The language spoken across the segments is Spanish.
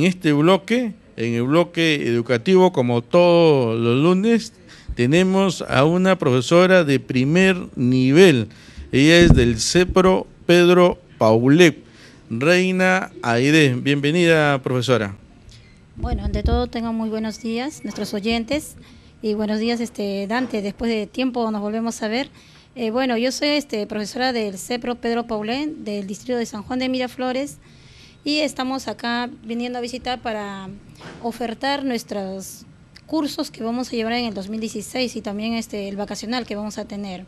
en este bloque, en el bloque educativo, como todos los lunes, tenemos a una profesora de primer nivel. Ella es del CEPRO Pedro Paulé, Reina Aide. Bienvenida, profesora. Bueno, ante todo, tengan muy buenos días nuestros oyentes y buenos días, este Dante. Después de tiempo nos volvemos a ver. Eh, bueno, yo soy este, profesora del CEPRO Pedro Paulé, del distrito de San Juan de Miraflores y estamos acá viniendo a visitar para ofertar nuestros cursos que vamos a llevar en el 2016 y también este, el vacacional que vamos a tener.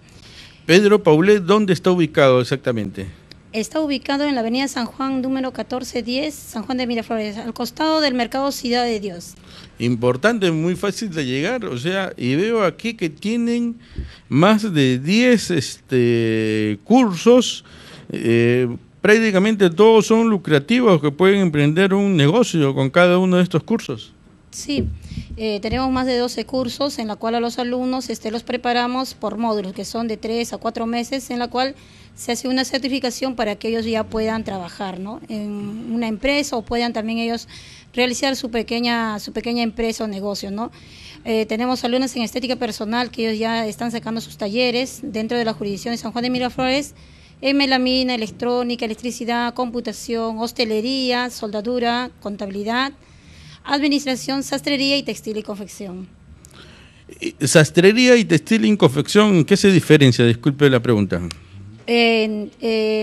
Pedro Paulet, ¿dónde está ubicado exactamente? Está ubicado en la avenida San Juan número 1410, San Juan de Miraflores, al costado del mercado Ciudad de Dios. Importante, muy fácil de llegar, o sea, y veo aquí que tienen más de 10 este, cursos. Eh, prácticamente todos son lucrativos que pueden emprender un negocio con cada uno de estos cursos. Sí, eh, tenemos más de 12 cursos en la cual a los alumnos este, los preparamos por módulos que son de 3 a 4 meses en la cual se hace una certificación para que ellos ya puedan trabajar ¿no? en una empresa o puedan también ellos realizar su pequeña, su pequeña empresa o negocio. ¿no? Eh, tenemos alumnos en estética personal que ellos ya están sacando sus talleres dentro de la jurisdicción de San Juan de Miraflores la melamina, electrónica, electricidad, computación, hostelería, soldadura, contabilidad, administración, sastrería y textil y confección. Eh, sastrería y textil y confección, qué se diferencia? Disculpe la pregunta. En,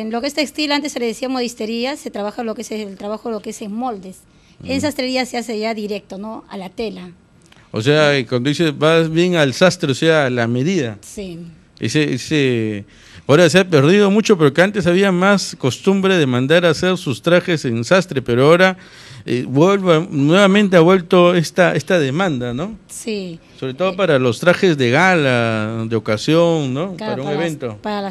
lo que es textil, antes se le decía modistería, se trabaja lo que es el trabajo lo que es en moldes. En sastrería se hace ya directo, ¿no? A la tela. O sea, cuando dices, vas bien al sastre, o sea, a la medida. Sí. Ese, ese, Ahora se ha perdido mucho porque antes había más costumbre de mandar a hacer sus trajes en sastre, pero ahora eh, nuevamente ha vuelto esta, esta demanda, ¿no? Sí. Sobre todo eh, para los trajes de gala, de ocasión, ¿no? para un evento. para,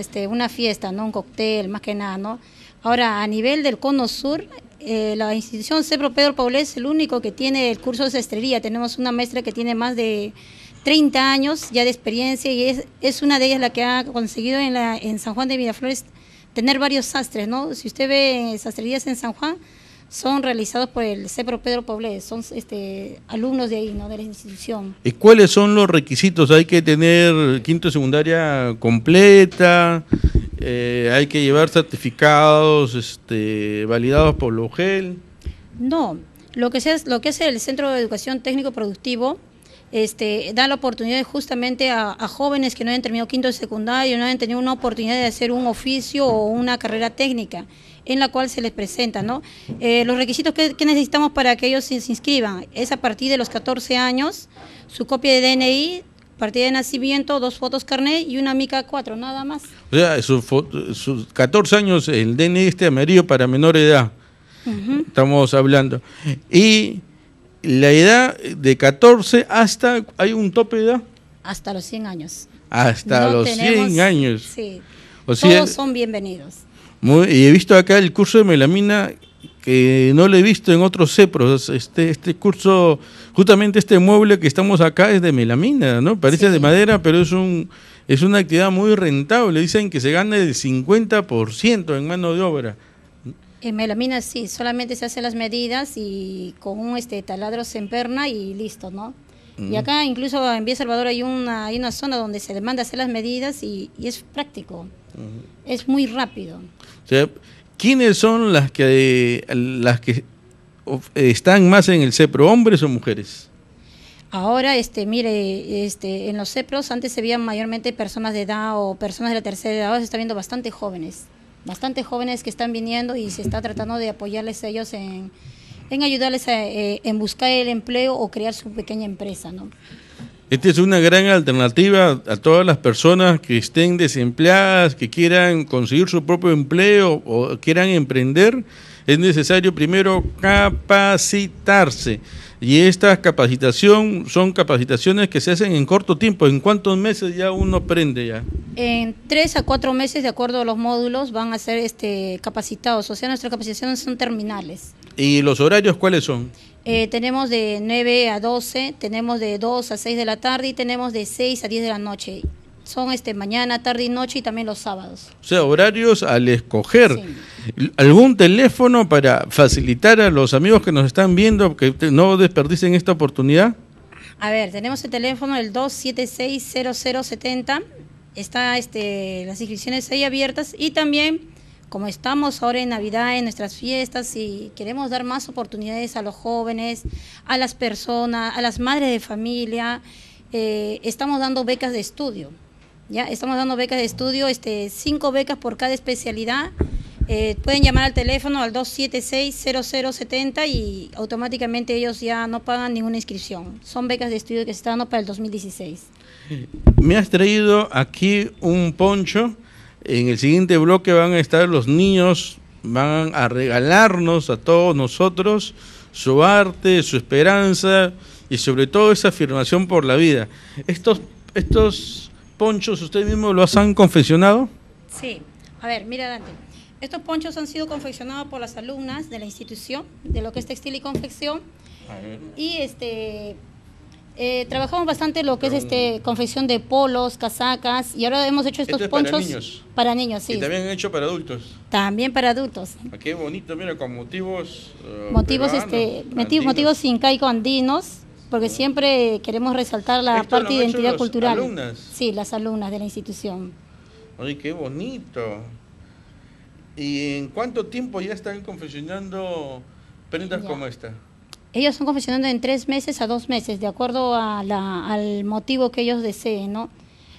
este, una fiesta, ¿no? Un cóctel, más que nada, ¿no? Ahora, a nivel del Cono Sur, eh, la institución Cebro Pedro Paulés es el único que tiene el curso de sastrería. Tenemos una maestra que tiene más de 30 años ya de experiencia y es, es una de ellas la que ha conseguido en, la, en San Juan de Miraflores tener varios sastres, ¿no? Si usted ve sastrerías en San Juan, son realizados por el CEPRO Pedro Poblés, son este, alumnos de ahí, ¿no? de la institución. ¿Y cuáles son los requisitos? ¿Hay que tener quinto secundaria completa? Eh, ¿Hay que llevar certificados este, validados por la UGEL? No, lo que, es, lo que es el Centro de Educación Técnico Productivo este, da la oportunidad justamente a, jóvenes que no hayan terminado quinto de secundario, no hayan tenido una oportunidad de hacer un oficio o una carrera técnica en la cual se les presenta. Eh, los requisitos que, necesitamos para que ellos se, inscriban es a partir de los 14 años, su copia de DNI, partida de nacimiento, dos fotos carnet y una mica 4, nada más. O sea, sus 14 años el DNI este amarillo para menor edad, estamos hablando. Y la edad de 14 hasta, ¿hay un tope de edad? Hasta los 100 años. Hasta los 100 años. Sí. todos son bienvenidos. Muy, y he visto acá el curso de melamina que no lo he visto en otros CEPROS. Este, este curso, justamente este mueble que estamos acá es de melamina, ¿no? Parece de madera, pero es un es una actividad muy rentable. Dicen que se gana el 50% en mano de obra. En melamina sí, solamente se hacen las medidas y con un este taladro se y listo, ¿no? Y acá incluso en Vía Salvador hay una, hay una zona donde se le manda hacer las medidas y, es práctico. Es muy rápido. O ¿quiénes son las que las que están más en el CEPRO, hombres o mujeres? Ahora, este, mire, este, en los CEPROS antes se veían mayormente personas de edad o personas de la tercera edad, ahora se está viendo bastante jóvenes. Bastantes jóvenes que están viniendo y se está tratando de apoyarles ellos en, ayudarles a, eh, en buscar el empleo o crear su pequeña empresa, Esta es una gran alternativa a todas las personas que estén desempleadas, que quieran conseguir su propio empleo o quieran emprender. Es necesario primero capacitarse. Y estas capacitación son capacitaciones que se hacen en corto tiempo. ¿En cuántos meses ya uno aprende ya? En tres a cuatro meses, de acuerdo a los módulos, van a ser este, capacitados. O sea, nuestras capacitaciones son terminales. ¿Y los horarios cuáles son? Eh, tenemos de 9 a 12, tenemos de 2 a 6 de la tarde y tenemos de 6 a 10 de la noche son este mañana, tarde y noche y también los sábados. O sea, horarios al escoger. ¿Algún teléfono para facilitar a los amigos que nos están viendo que no desperdicen esta oportunidad? A ver, tenemos el teléfono el 2760070. Está este las inscripciones ahí abiertas y también como estamos ahora en Navidad, en nuestras fiestas y queremos dar más oportunidades a los jóvenes, a las personas, a las madres de familia, eh, estamos dando becas de estudio. Ya estamos dando becas de estudio, este, cinco becas por cada especialidad. Eh, pueden llamar al teléfono al 276-0070 y automáticamente ellos ya no pagan ninguna inscripción. Son becas de estudio que se están dando para el 2016. Me has traído aquí un poncho. En el siguiente bloque van a estar los niños, van a regalarnos a todos nosotros su arte, su esperanza y sobre todo esa afirmación por la vida. Estos, estos ponchos ustedes mismos los han confeccionado? Sí. A ver, mira Dante. Estos ponchos han sido confeccionados por las alumnas de la institución, de lo que es textil y confección. Y este eh, trabajamos bastante lo que es este confección de polos, casacas y ahora hemos hecho estos ponchos para niños. sí. Y también han hecho para adultos. También para adultos. Ah, qué bonito, mira con motivos eh, motivos este motivos incaico andinos porque siempre queremos resaltar la parte de identidad cultural. Alumnas. Sí, las alumnas de la institución. Ay, qué bonito. ¿Y en cuánto tiempo ya están confeccionando prendas como esta? Ellos están confeccionando en tres meses a dos meses, de acuerdo al motivo que ellos deseen, ¿no?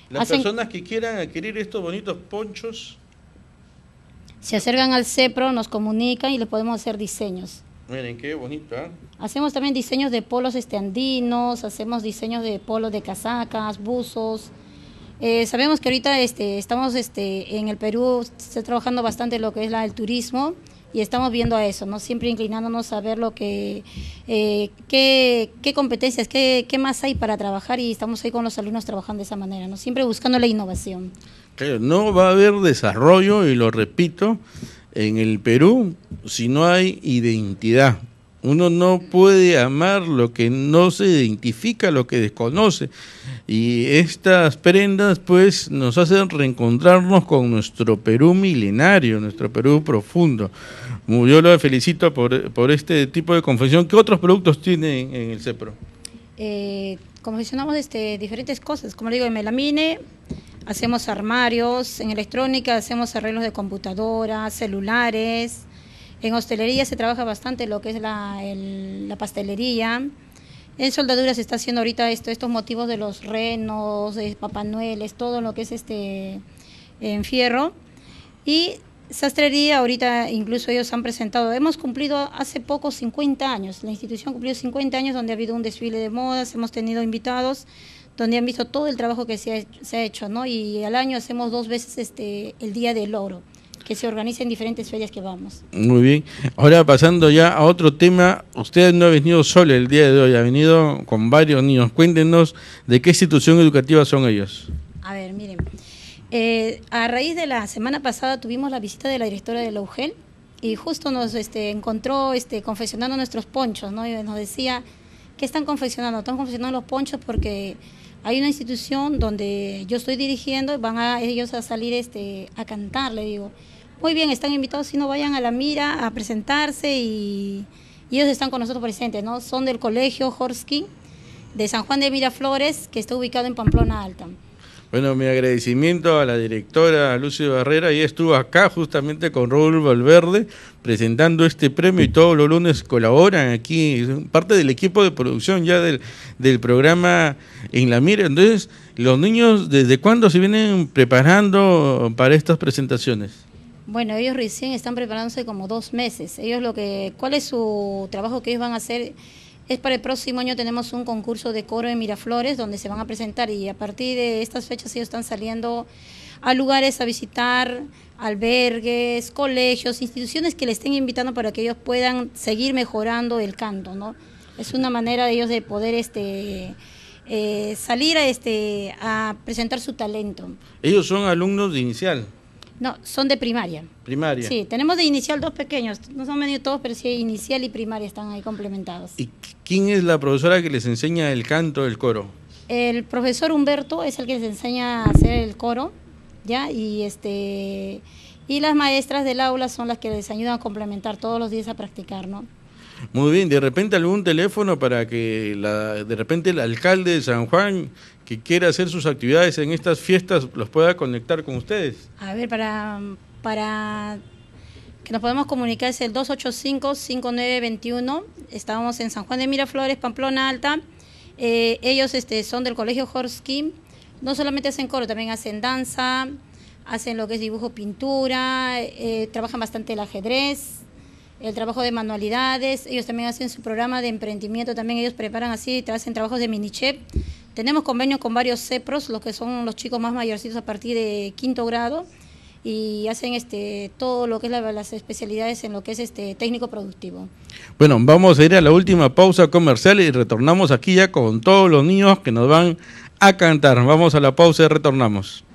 Las personas que quieran adquirir estos bonitos ponchos. Se acercan al CEPRO, nos comunican y les podemos hacer diseños. Miren qué bonita. ¿eh? Hacemos también diseños de polos andinos, hacemos diseños de polos de casacas, buzos. Eh, sabemos que ahorita este, estamos este, en el Perú, está trabajando bastante lo que es el turismo y estamos viendo a eso, ¿no? Siempre inclinándonos a ver lo que, eh, qué, competencias, qué, qué más hay para trabajar y estamos ahí con los alumnos trabajando de esa manera, ¿no? Siempre buscando la innovación. Claro, no va a haber desarrollo, y lo repito, en el Perú si no hay identidad. Uno no puede amar lo que no se identifica, lo que desconoce. Y estas prendas pues nos hacen reencontrarnos con nuestro Perú milenario, nuestro Perú profundo. Yo lo felicito por, este tipo de confección. ¿Qué otros productos tiene en, el CEPRO? Eh, confeccionamos este, diferentes cosas, como digo, en melamine, hacemos armarios, en electrónica hacemos arreglos de computadoras, celulares, en hostelería se trabaja bastante lo que es la, pastelería. En soldadura se está haciendo ahorita esto, estos motivos de los renos, de papanueles, todo lo que es este en fierro. Y sastrería, ahorita incluso ellos han presentado, hemos cumplido hace poco 50 años, la institución cumplió cumplido 50 años donde ha habido un desfile de modas, hemos tenido invitados donde han visto todo el trabajo que se ha, hecho, ¿no? Y al año hacemos dos veces este, el Día del Oro que se organicen diferentes ferias que vamos. Muy bien. Ahora pasando ya a otro tema, usted no ha venido solo el día de hoy, ha venido con varios niños. Cuéntenos de qué institución educativa son ellos. A ver, miren. Eh, a raíz de la semana pasada tuvimos la visita de la directora de la UGEL y justo nos este, encontró este, confeccionando nuestros ponchos, ¿no? Y nos decía, ¿qué están confeccionando? Están confeccionando los ponchos porque hay una institución donde yo estoy dirigiendo y van a ellos a salir este, a cantar, le digo. Muy bien, están invitados, si no vayan a la mira a presentarse y, ellos están con nosotros presentes, ¿no? Son del colegio Horsky de San Juan de Miraflores, que está ubicado en Pamplona Alta. Bueno, mi agradecimiento a la directora Lucio Barrera y estuvo acá justamente con Raúl Valverde presentando este premio y todos los lunes colaboran aquí, parte del equipo de producción ya del, del programa En la Mira. Entonces, los niños, ¿desde cuándo se vienen preparando para estas presentaciones? Bueno, ellos recién están preparándose como dos meses. Ellos lo que, ¿cuál es su trabajo que ellos van a hacer? es para el próximo año tenemos un concurso de coro en Miraflores donde se van a presentar y a partir de estas fechas ellos están saliendo a lugares a visitar, albergues, colegios, instituciones que les estén invitando para que ellos puedan seguir mejorando el canto, ¿no? Es una manera de ellos de poder este eh, salir a este a presentar su talento. Ellos son alumnos de inicial. No, son de primaria. Primaria. Sí, tenemos de inicial dos pequeños, no son medio todos, pero sí inicial y primaria están ahí complementados. ¿Y quién es la profesora que les enseña el canto, el coro? El profesor Humberto es el que les enseña a hacer el coro, ¿ya? Y este y las maestras del aula son las que les ayudan a complementar todos los días a practicar, ¿no? Muy bien, de repente algún teléfono para que la, de repente el alcalde de San Juan que quiera hacer sus actividades en estas fiestas los pueda conectar con ustedes. A ver, para, para que nos podamos comunicar es el 285-5921. Estábamos en San Juan de Miraflores, Pamplona Alta. Eh, ellos este, son del Colegio Horsky. No solamente hacen coro, también hacen danza, hacen lo que es dibujo, pintura, eh, trabajan bastante el ajedrez, el trabajo de manualidades. Ellos también hacen su programa de emprendimiento, también ellos preparan así, hacen trabajos de mini chef tenemos convenios con varios CEPROS, los que son los chicos más mayorcitos a partir de quinto grado, y hacen este todo lo que es las especialidades en lo que es este técnico productivo. Bueno, vamos a ir a la última pausa comercial y retornamos aquí ya con todos los niños que nos van a cantar. Vamos a la pausa y retornamos.